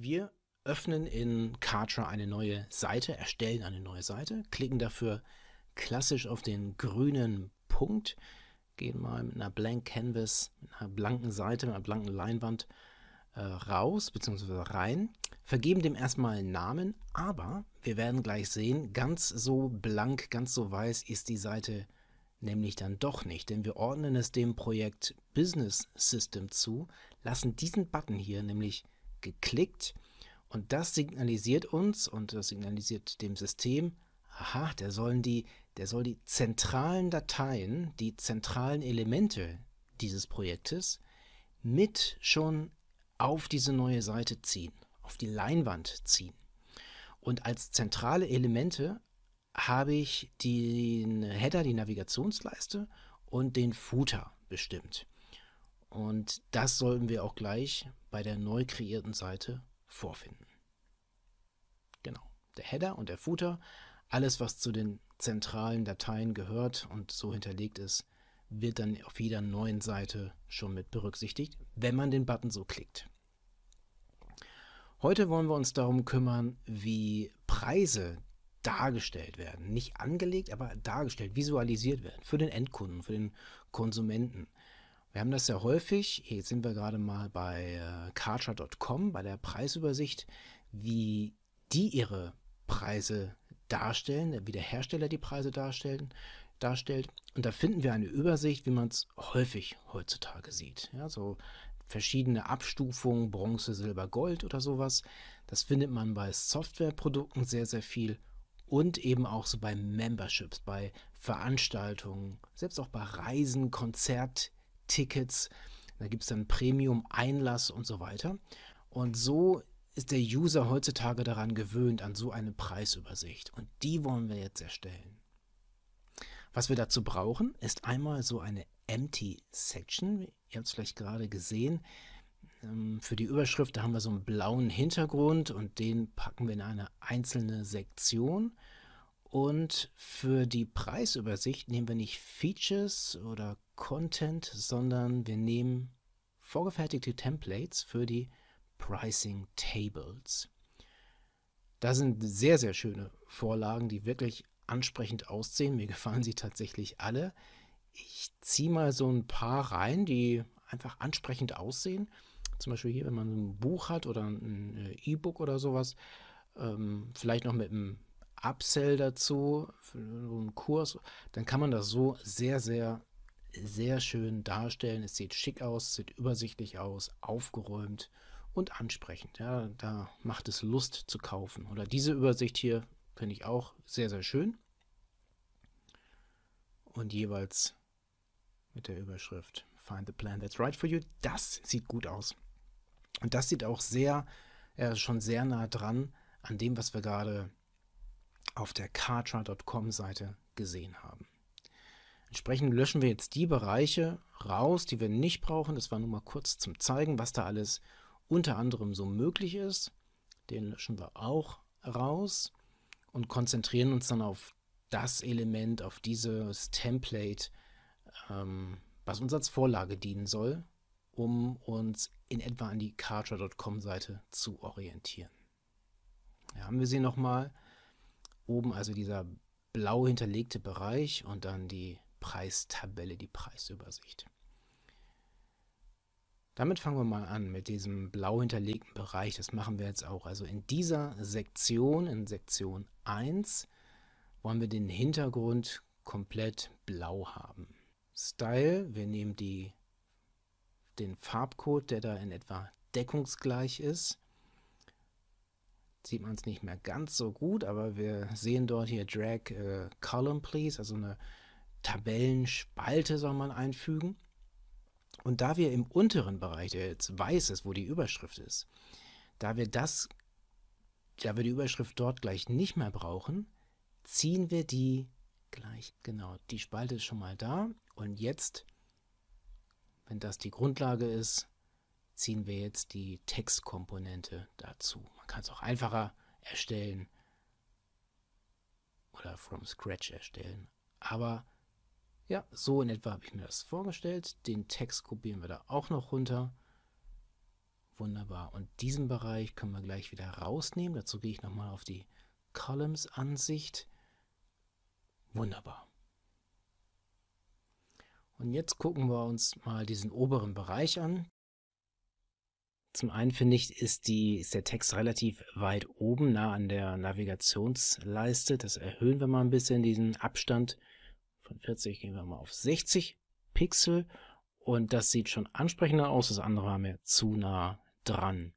Wir öffnen in Kartra eine neue Seite, erstellen eine neue Seite, klicken dafür klassisch auf den grünen Punkt, gehen mal mit einer Blank Canvas, mit einer blanken Seite, mit einer blanken Leinwand äh, raus bzw. rein, vergeben dem erstmal einen Namen, aber wir werden gleich sehen, ganz so blank, ganz so weiß ist die Seite nämlich dann doch nicht, denn wir ordnen es dem Projekt Business System zu, lassen diesen Button hier nämlich geklickt und das signalisiert uns und das signalisiert dem System, aha, der, sollen die, der soll die zentralen Dateien, die zentralen Elemente dieses Projektes mit schon auf diese neue Seite ziehen, auf die Leinwand ziehen. Und als zentrale Elemente habe ich den Header, die Navigationsleiste und den Footer bestimmt. Und das sollten wir auch gleich bei der neu kreierten Seite vorfinden. Genau, der Header und der Footer, alles was zu den zentralen Dateien gehört und so hinterlegt ist, wird dann auf jeder neuen Seite schon mit berücksichtigt, wenn man den Button so klickt. Heute wollen wir uns darum kümmern, wie Preise dargestellt werden. Nicht angelegt, aber dargestellt, visualisiert werden. Für den Endkunden, für den Konsumenten. Wir haben das sehr häufig, jetzt sind wir gerade mal bei äh, Karcher.com, bei der Preisübersicht, wie die ihre Preise darstellen, wie der Hersteller die Preise darstellen, darstellt. Und da finden wir eine Übersicht, wie man es häufig heutzutage sieht. Ja, so verschiedene Abstufungen, Bronze, Silber, Gold oder sowas. Das findet man bei Softwareprodukten sehr, sehr viel und eben auch so bei Memberships, bei Veranstaltungen, selbst auch bei Reisen, Konzert, Tickets, da gibt es dann Premium-Einlass und so weiter. Und so ist der User heutzutage daran gewöhnt, an so eine Preisübersicht. Und die wollen wir jetzt erstellen. Was wir dazu brauchen, ist einmal so eine Empty Section. Ihr habt es vielleicht gerade gesehen. Ähm, für die Überschrift, da haben wir so einen blauen Hintergrund und den packen wir in eine einzelne Sektion. Und für die Preisübersicht nehmen wir nicht Features oder Content, sondern wir nehmen vorgefertigte Templates für die Pricing Tables. Da sind sehr, sehr schöne Vorlagen, die wirklich ansprechend aussehen. Mir gefallen sie tatsächlich alle. Ich ziehe mal so ein paar rein, die einfach ansprechend aussehen. Zum Beispiel hier, wenn man ein Buch hat oder ein äh, E-Book oder sowas, ähm, vielleicht noch mit einem Upsell dazu, so einen Kurs, dann kann man das so sehr, sehr sehr schön darstellen. Es sieht schick aus, sieht übersichtlich aus, aufgeräumt und ansprechend. Ja, da macht es Lust zu kaufen. Oder diese Übersicht hier finde ich auch sehr, sehr schön. Und jeweils mit der Überschrift Find the plan that's right for you. Das sieht gut aus. Und das sieht auch sehr, äh, schon sehr nah dran an dem, was wir gerade auf der cartra.com Seite gesehen haben. Entsprechend löschen wir jetzt die Bereiche raus, die wir nicht brauchen. Das war nur mal kurz zum Zeigen, was da alles unter anderem so möglich ist. Den löschen wir auch raus und konzentrieren uns dann auf das Element, auf dieses Template, ähm, was uns als Vorlage dienen soll, um uns in etwa an die Kartra.com-Seite zu orientieren. Da haben wir sie nochmal. Oben also dieser blau hinterlegte Bereich und dann die Preistabelle, die Preisübersicht. Damit fangen wir mal an mit diesem blau hinterlegten Bereich. Das machen wir jetzt auch. Also in dieser Sektion, in Sektion 1, wollen wir den Hintergrund komplett blau haben. Style, wir nehmen die, den Farbcode, der da in etwa deckungsgleich ist. Sieht man es nicht mehr ganz so gut, aber wir sehen dort hier Drag äh, Column Please, also eine Tabellenspalte soll man einfügen. Und da wir im unteren Bereich, der jetzt weiß ist, wo die Überschrift ist, da wir das, da wir die Überschrift dort gleich nicht mehr brauchen, ziehen wir die gleich, genau, die Spalte ist schon mal da und jetzt, wenn das die Grundlage ist, ziehen wir jetzt die Textkomponente dazu. Man kann es auch einfacher erstellen oder from scratch erstellen, aber ja, so in etwa habe ich mir das vorgestellt. Den Text kopieren wir da auch noch runter. Wunderbar. Und diesen Bereich können wir gleich wieder rausnehmen. Dazu gehe ich nochmal auf die Columns-Ansicht. Wunderbar. Und jetzt gucken wir uns mal diesen oberen Bereich an. Zum einen finde ich, ist, die, ist der Text relativ weit oben, nah an der Navigationsleiste. Das erhöhen wir mal ein bisschen, diesen Abstand von 40 gehen wir mal auf 60 Pixel und das sieht schon ansprechender aus, das andere haben wir zu nah dran.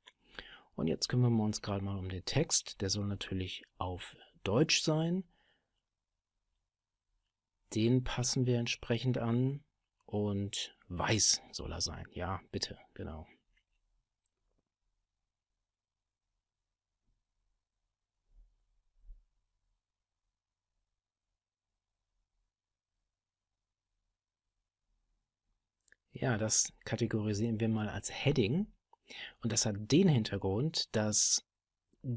Und jetzt kümmern wir uns gerade mal um den Text, der soll natürlich auf Deutsch sein. Den passen wir entsprechend an und weiß soll er sein, ja, bitte, genau. Ja, das kategorisieren wir mal als Heading. Und das hat den Hintergrund, dass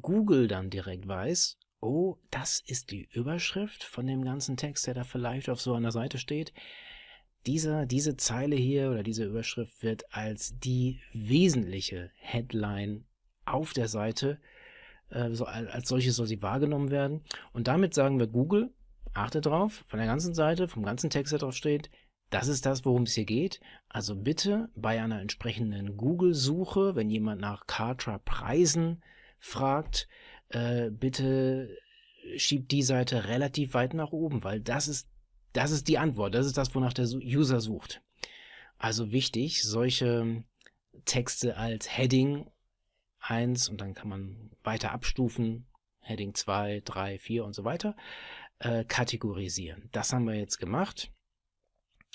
Google dann direkt weiß, oh, das ist die Überschrift von dem ganzen Text, der da vielleicht auf so einer Seite steht. Diese, diese Zeile hier oder diese Überschrift wird als die wesentliche Headline auf der Seite, äh, so, als solche soll sie wahrgenommen werden. Und damit sagen wir Google, achte drauf, von der ganzen Seite, vom ganzen Text, der drauf steht, das ist das, worum es hier geht. Also bitte bei einer entsprechenden Google-Suche, wenn jemand nach Kartra-Preisen fragt, äh, bitte schiebt die Seite relativ weit nach oben, weil das ist, das ist die Antwort. Das ist das, wonach der User sucht. Also wichtig, solche Texte als Heading 1 und dann kann man weiter abstufen, Heading 2, 3, 4 und so weiter, äh, kategorisieren. Das haben wir jetzt gemacht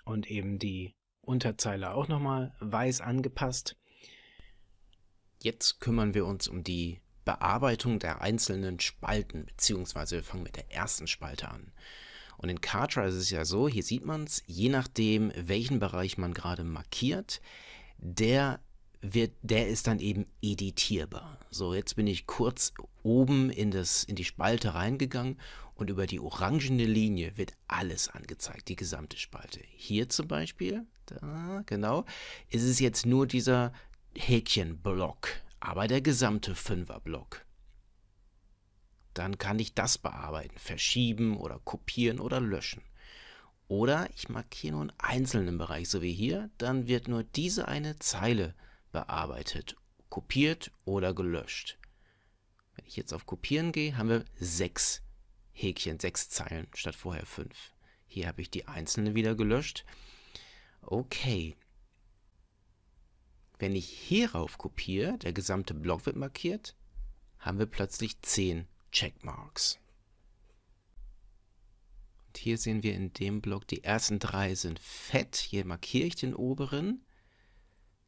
und eben die Unterzeile auch nochmal weiß angepasst. Jetzt kümmern wir uns um die Bearbeitung der einzelnen Spalten, beziehungsweise wir fangen mit der ersten Spalte an. Und in Cartwright ist es ja so, hier sieht man es, je nachdem, welchen Bereich man gerade markiert, der wird, der ist dann eben editierbar. So, jetzt bin ich kurz oben in, das, in die Spalte reingegangen und über die orangene Linie wird alles angezeigt, die gesamte Spalte. Hier zum Beispiel, da, genau, ist es jetzt nur dieser Häkchenblock, aber der gesamte Fünferblock. Dann kann ich das bearbeiten, verschieben oder kopieren oder löschen. Oder ich markiere nur einen einzelnen Bereich, so wie hier, dann wird nur diese eine Zeile bearbeitet, kopiert oder gelöscht. Wenn ich jetzt auf Kopieren gehe, haben wir sechs Häkchen, sechs Zeilen statt vorher fünf. Hier habe ich die einzelne wieder gelöscht. Okay. Wenn ich hierauf kopiere, der gesamte Block wird markiert, haben wir plötzlich zehn Checkmarks. Und hier sehen wir in dem Block, die ersten drei sind fett. Hier markiere ich den oberen,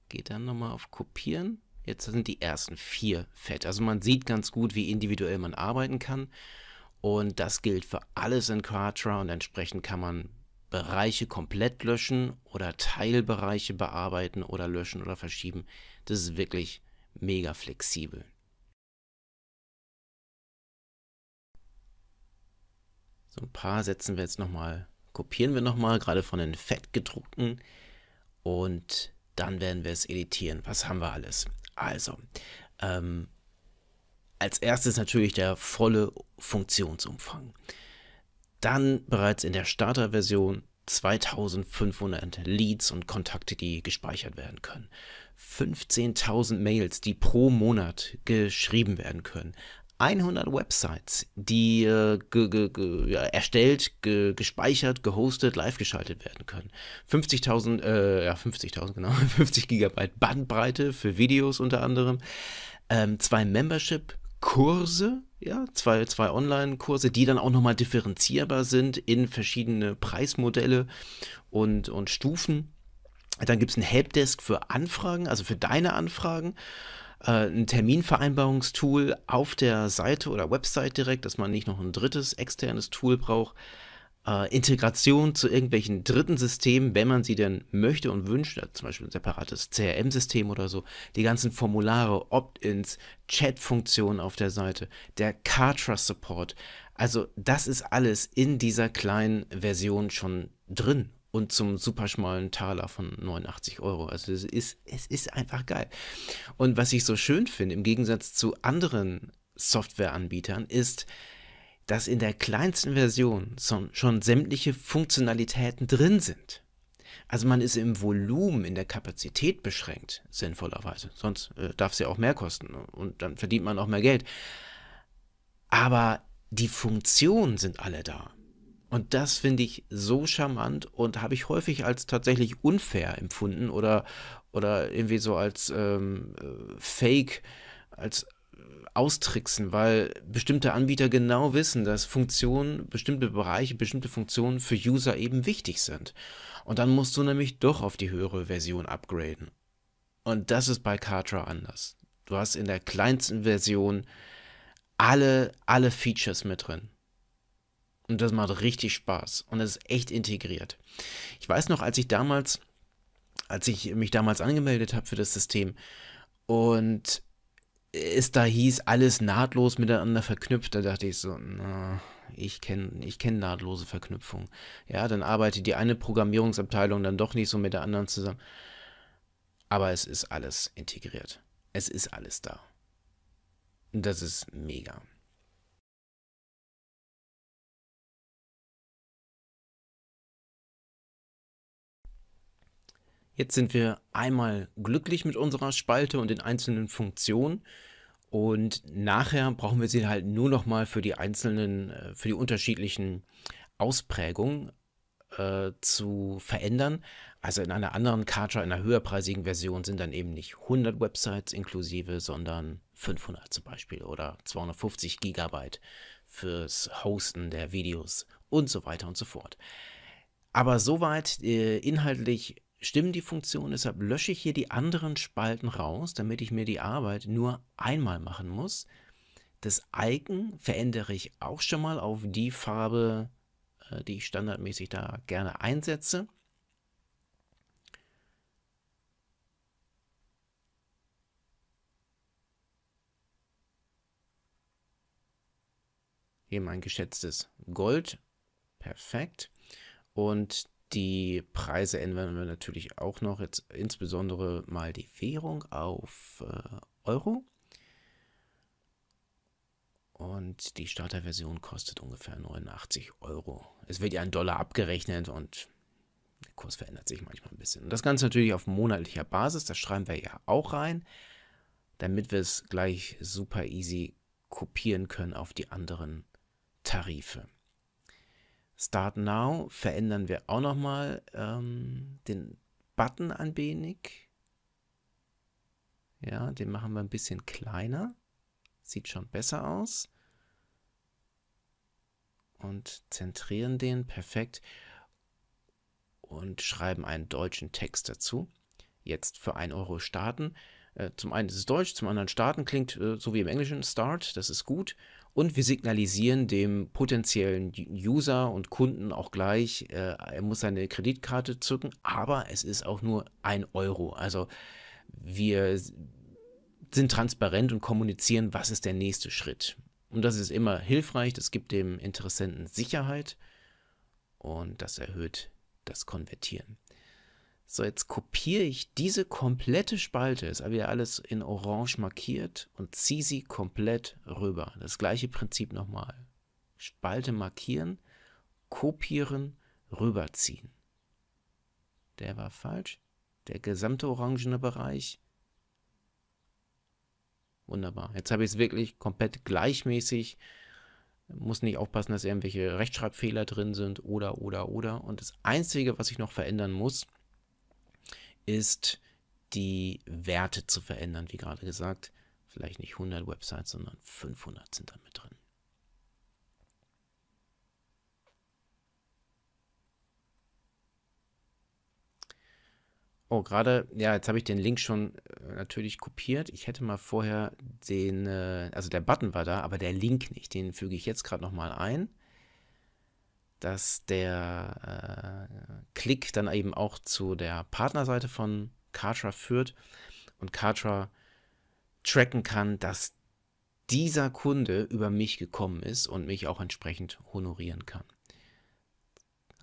gehe dann nochmal auf Kopieren Jetzt sind die ersten vier fett. Also man sieht ganz gut, wie individuell man arbeiten kann. Und das gilt für alles in Quatra und entsprechend kann man Bereiche komplett löschen oder Teilbereiche bearbeiten oder löschen oder verschieben. Das ist wirklich mega flexibel. So ein paar setzen wir jetzt nochmal, kopieren wir nochmal, gerade von den fettgedruckten und dann werden wir es editieren. Was haben wir alles? Also, ähm, als erstes natürlich der volle Funktionsumfang. Dann bereits in der Starterversion 2500 Leads und Kontakte, die gespeichert werden können. 15.000 Mails, die pro Monat geschrieben werden können. 100 Websites, die äh, ge, ge, ge, ja, erstellt, gespeichert, gehostet, live geschaltet werden können. 50.000, äh, ja 50.000 genau, 50 Gigabyte Bandbreite für Videos unter anderem. Ähm, zwei Membership-Kurse, ja, zwei, zwei Online-Kurse, die dann auch nochmal differenzierbar sind in verschiedene Preismodelle und, und Stufen. Dann gibt es ein Helpdesk für Anfragen, also für deine Anfragen äh, ein Terminvereinbarungstool auf der Seite oder Website direkt, dass man nicht noch ein drittes externes Tool braucht. Äh, Integration zu irgendwelchen dritten Systemen, wenn man sie denn möchte und wünscht, also zum Beispiel ein separates CRM-System oder so, die ganzen Formulare, Opt-ins, Chat-Funktionen auf der Seite, der Cartrust-Support. Also das ist alles in dieser kleinen Version schon drin und zum superschmalen Taler von 89 Euro. Also es ist, es ist einfach geil. Und was ich so schön finde, im Gegensatz zu anderen Softwareanbietern, ist, dass in der kleinsten Version schon sämtliche Funktionalitäten drin sind. Also man ist im Volumen, in der Kapazität beschränkt, sinnvollerweise. Sonst äh, darf es ja auch mehr kosten und dann verdient man auch mehr Geld. Aber die Funktionen sind alle da. Und das finde ich so charmant und habe ich häufig als tatsächlich unfair empfunden oder, oder irgendwie so als ähm, äh, Fake, als äh, austricksen, weil bestimmte Anbieter genau wissen, dass Funktionen, bestimmte Bereiche, bestimmte Funktionen für User eben wichtig sind. Und dann musst du nämlich doch auf die höhere Version upgraden. Und das ist bei Kartra anders. Du hast in der kleinsten Version alle, alle Features mit drin. Und das macht richtig Spaß und es ist echt integriert. Ich weiß noch, als ich damals, als ich mich damals angemeldet habe für das System und es da hieß, alles nahtlos miteinander verknüpft, da dachte ich so, na, ich kenne ich kenn nahtlose Verknüpfung. Ja, dann arbeitet die eine Programmierungsabteilung dann doch nicht so mit der anderen zusammen. Aber es ist alles integriert. Es ist alles da. Und das ist mega. Jetzt sind wir einmal glücklich mit unserer Spalte und den einzelnen Funktionen. Und nachher brauchen wir sie halt nur noch mal für die einzelnen, äh, für die unterschiedlichen Ausprägungen äh, zu verändern. Also in einer anderen Kartra, in einer höherpreisigen Version sind dann eben nicht 100 Websites inklusive, sondern 500 zum Beispiel oder 250 Gigabyte fürs Hosten der Videos und so weiter und so fort. Aber soweit äh, inhaltlich stimmen die Funktionen, deshalb lösche ich hier die anderen Spalten raus, damit ich mir die Arbeit nur einmal machen muss. Das Icon verändere ich auch schon mal auf die Farbe, äh, die ich standardmäßig da gerne einsetze. Hier mein geschätztes Gold. Perfekt. Und die Preise ändern wir natürlich auch noch, jetzt insbesondere mal die Währung auf äh, Euro. Und die Starterversion kostet ungefähr 89 Euro. Es wird ja in Dollar abgerechnet und der Kurs verändert sich manchmal ein bisschen. Und das Ganze natürlich auf monatlicher Basis, das schreiben wir ja auch rein, damit wir es gleich super easy kopieren können auf die anderen Tarife. Start Now verändern wir auch nochmal ähm, den Button ein wenig. Ja, den machen wir ein bisschen kleiner. Sieht schon besser aus. Und zentrieren den, perfekt. Und schreiben einen deutschen Text dazu. Jetzt für 1 Euro starten. Äh, zum einen ist es deutsch, zum anderen starten klingt äh, so wie im Englischen Start, das ist gut. Und wir signalisieren dem potenziellen User und Kunden auch gleich, äh, er muss seine Kreditkarte zücken, aber es ist auch nur ein Euro. Also wir sind transparent und kommunizieren, was ist der nächste Schritt. Und das ist immer hilfreich, das gibt dem Interessenten Sicherheit und das erhöht das Konvertieren. So, jetzt kopiere ich diese komplette Spalte, ist wieder alles in orange markiert und ziehe sie komplett rüber. Das gleiche Prinzip nochmal. Spalte markieren, kopieren, rüberziehen. Der war falsch. Der gesamte orangene Bereich. Wunderbar. Jetzt habe ich es wirklich komplett gleichmäßig muss nicht aufpassen, dass irgendwelche Rechtschreibfehler drin sind oder, oder, oder. Und das Einzige, was ich noch verändern muss, ist, die Werte zu verändern, wie gerade gesagt. Vielleicht nicht 100 Websites, sondern 500 sind da mit drin. Oh, gerade, ja, jetzt habe ich den Link schon äh, natürlich kopiert. Ich hätte mal vorher den, äh, also der Button war da, aber der Link nicht. Den füge ich jetzt gerade nochmal ein dass der äh, Klick dann eben auch zu der Partnerseite von Katra führt und Katra tracken kann, dass dieser Kunde über mich gekommen ist und mich auch entsprechend honorieren kann.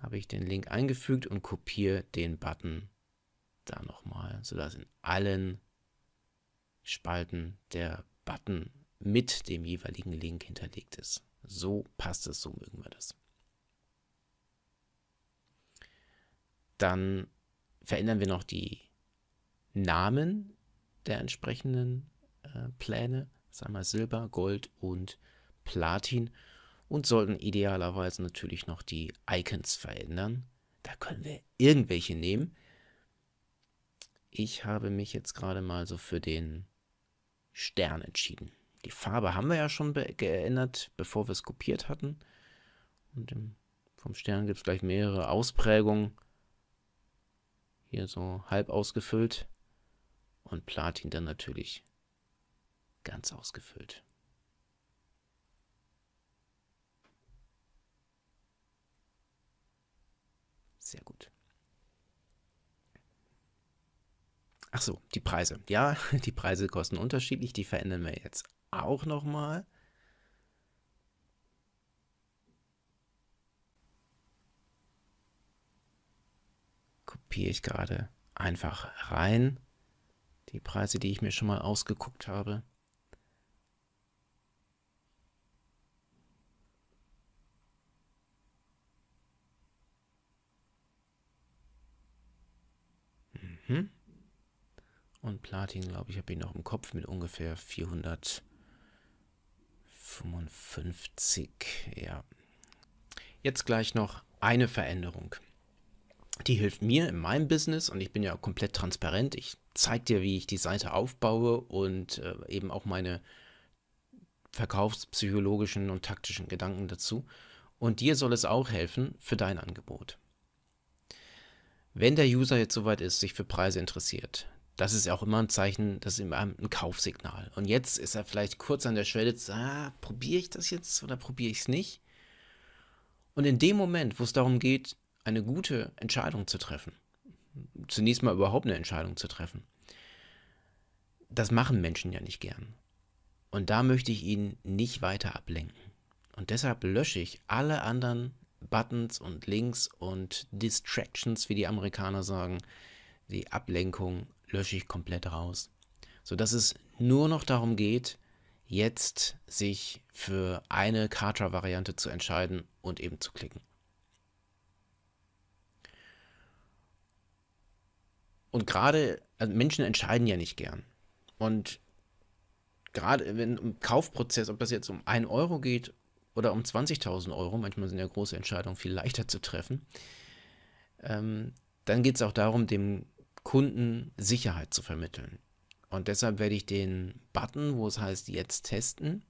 Habe ich den Link eingefügt und kopiere den Button da nochmal, sodass in allen Spalten der Button mit dem jeweiligen Link hinterlegt ist. So passt es, so mögen wir das. Dann verändern wir noch die Namen der entsprechenden äh, Pläne. sagen wir einmal Silber, Gold und Platin. Und sollten idealerweise natürlich noch die Icons verändern. Da können wir irgendwelche nehmen. Ich habe mich jetzt gerade mal so für den Stern entschieden. Die Farbe haben wir ja schon geändert, bevor wir es kopiert hatten. Und im, vom Stern gibt es gleich mehrere Ausprägungen. Hier so halb ausgefüllt. Und Platin dann natürlich ganz ausgefüllt. Sehr gut. Ach so, die Preise. Ja, die Preise kosten unterschiedlich. Die verändern wir jetzt auch nochmal. kopiere ich gerade einfach rein. Die Preise, die ich mir schon mal ausgeguckt habe. Mhm. Und Platin, glaube ich, habe ich noch im Kopf mit ungefähr 455. Ja. Jetzt gleich noch eine Veränderung. Die hilft mir in meinem Business und ich bin ja komplett transparent. Ich zeige dir, wie ich die Seite aufbaue und äh, eben auch meine verkaufspsychologischen und taktischen Gedanken dazu. Und dir soll es auch helfen für dein Angebot. Wenn der User jetzt soweit ist, sich für Preise interessiert, das ist ja auch immer ein Zeichen, das ist immer ein Kaufsignal. Und jetzt ist er vielleicht kurz an der Schwelle ah, probiere ich das jetzt oder probiere ich es nicht? Und in dem Moment, wo es darum geht, eine gute Entscheidung zu treffen. Zunächst mal überhaupt eine Entscheidung zu treffen. Das machen Menschen ja nicht gern. Und da möchte ich ihn nicht weiter ablenken. Und deshalb lösche ich alle anderen Buttons und Links und Distractions, wie die Amerikaner sagen. Die Ablenkung lösche ich komplett raus. Sodass es nur noch darum geht, jetzt sich für eine Kartra-Variante zu entscheiden und eben zu klicken. und gerade, also Menschen entscheiden ja nicht gern. Und gerade wenn im Kaufprozess, ob das jetzt um 1 Euro geht oder um 20.000 Euro, manchmal sind ja große Entscheidungen viel leichter zu treffen, ähm, dann geht es auch darum, dem Kunden Sicherheit zu vermitteln. Und deshalb werde ich den Button, wo es heißt jetzt testen,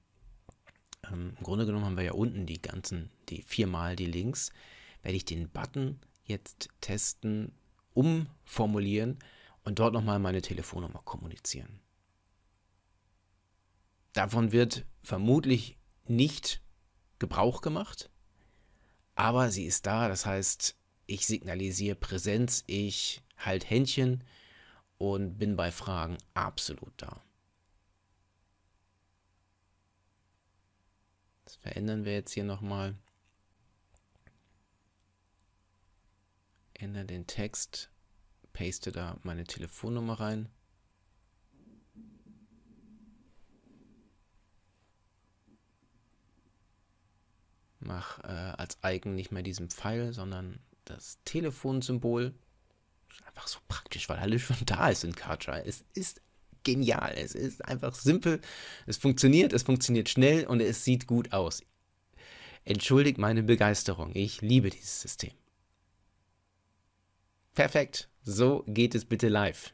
ähm, im Grunde genommen haben wir ja unten die ganzen, die viermal die Links, werde ich den Button jetzt testen umformulieren und dort nochmal meine Telefonnummer kommunizieren. Davon wird vermutlich nicht Gebrauch gemacht, aber sie ist da, das heißt, ich signalisiere Präsenz, ich halte Händchen und bin bei Fragen absolut da. Das verändern wir jetzt hier nochmal. ändere den Text, paste da meine Telefonnummer rein. Mach äh, als Icon nicht mehr diesen Pfeil, sondern das Telefonsymbol. Einfach so praktisch, weil alles schon da ist in Kartra. Es ist genial. Es ist einfach simpel. Es funktioniert, es funktioniert schnell und es sieht gut aus. Entschuldigt meine Begeisterung. Ich liebe dieses System. Perfekt. So geht es bitte live.